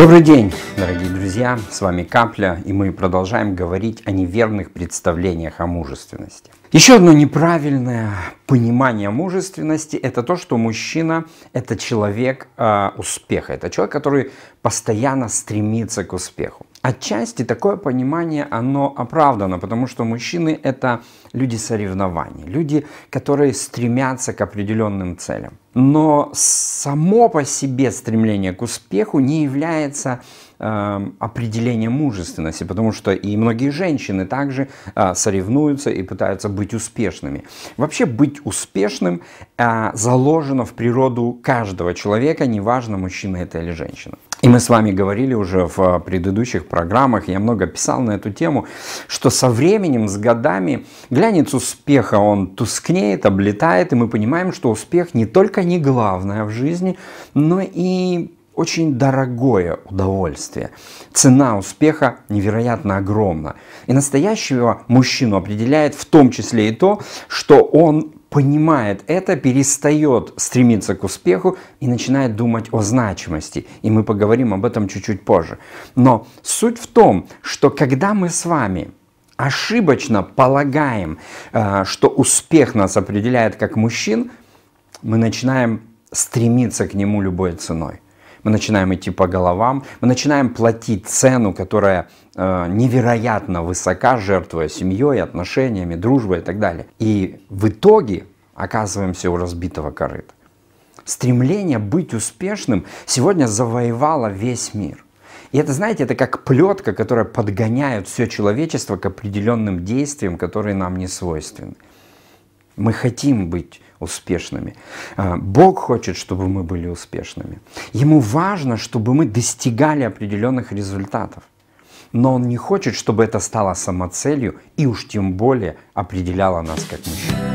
Добрый день, дорогие друзья! С вами Капля, и мы продолжаем говорить о неверных представлениях о мужественности. Еще одно неправильное понимание мужественности – это то, что мужчина – это человек э, успеха, это человек, который постоянно стремится к успеху. Отчасти такое понимание, оно оправдано, потому что мужчины — это люди соревнований, люди, которые стремятся к определенным целям. Но само по себе стремление к успеху не является э, определением мужественности, потому что и многие женщины также э, соревнуются и пытаются быть успешными. Вообще быть успешным э, заложено в природу каждого человека, неважно, мужчина это или женщина. И мы с вами говорили уже в а, предыдущих программах, я много писал на эту тему, что со временем, с годами глянец успеха, он тускнеет, облетает, и мы понимаем, что успех не только не главное в жизни, но и очень дорогое удовольствие. Цена успеха невероятно огромна. И настоящего мужчину определяет в том числе и то, что он понимает это, перестает стремиться к успеху и начинает думать о значимости. И мы поговорим об этом чуть-чуть позже. Но суть в том, что когда мы с вами ошибочно полагаем, э, что успех нас определяет как мужчин, мы начинаем стремиться к нему любой ценой мы начинаем идти по головам, мы начинаем платить цену, которая э, невероятно высока, жертвуя семьей, отношениями, дружбой и так далее. И в итоге оказываемся у разбитого корыта. Стремление быть успешным сегодня завоевало весь мир. И это, знаете, это как плетка, которая подгоняет все человечество к определенным действиям, которые нам не свойственны. Мы хотим быть успешными. А, Бог хочет, чтобы мы были успешными. Ему важно, чтобы мы достигали определенных результатов. Но Он не хочет, чтобы это стало самоцелью и уж тем более определяло нас как мужчин.